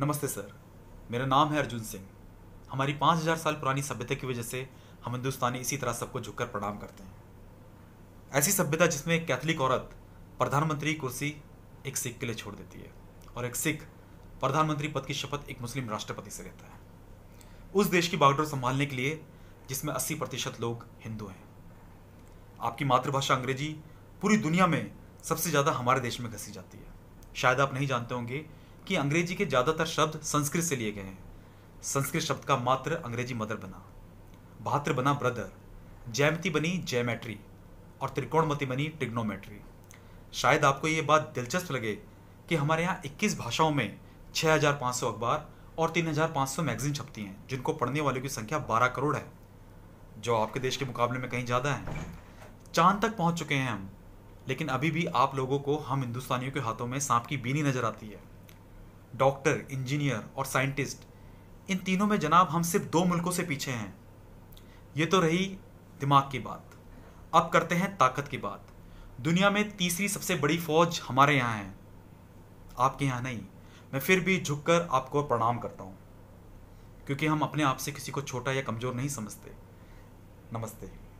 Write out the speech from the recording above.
नमस्ते सर मेरा नाम है अर्जुन सिंह हमारी पाँच हजार साल पुरानी सभ्यता की वजह से हम हिंदुस्तानी इसी तरह सबको झुककर प्रणाम करते हैं ऐसी सभ्यता जिसमें एक कैथलिक औरत प्रधानमंत्री कुर्सी एक सिख के लिए छोड़ देती है और एक सिख प्रधानमंत्री पद की शपथ एक मुस्लिम राष्ट्रपति से लेता है उस देश की बागडोर संभालने के लिए जिसमें 80 प्रतिशत लोग हिंदू हैं आपकी मातृभाषा अंग्रेजी पूरी दुनिया में सबसे ज़्यादा हमारे देश में घसी जाती है शायद आप नहीं जानते होंगे कि अंग्रेजी के ज़्यादातर शब्द संस्कृत से लिए गए हैं संस्कृत शब्द का मात्र अंग्रेजी मदर बना भात्र बना ब्रदर जैमती बनी जैमेट्री और त्रिकोणमती बनी ट्रिग्नोमेट्री शायद आपको ये बात दिलचस्प लगे कि हमारे यहाँ 21 भाषाओं में 6,500 अखबार और 3,500 मैगजीन छपती हैं जिनको पढ़ने वालों की संख्या 12 करोड़ है जो आपके देश के मुकाबले में कहीं ज़्यादा है चांद तक पहुँच चुके हैं हम लेकिन अभी भी आप लोगों को हम हिंदुस्तानियों के हाथों में सांप की बीनी नज़र आती है डॉक्टर इंजीनियर और साइंटिस्ट इन तीनों में जनाब हम सिर्फ दो मुल्कों से पीछे हैं ये तो रही दिमाग की बात अब करते हैं ताकत की बात दुनिया में तीसरी सबसे बड़ी फौज हमारे यहाँ है आपके यहाँ नहीं मैं फिर भी झुककर आपको प्रणाम करता हूँ क्योंकि हम अपने आप से किसी को छोटा या कमज़ोर नहीं समझते नमस्ते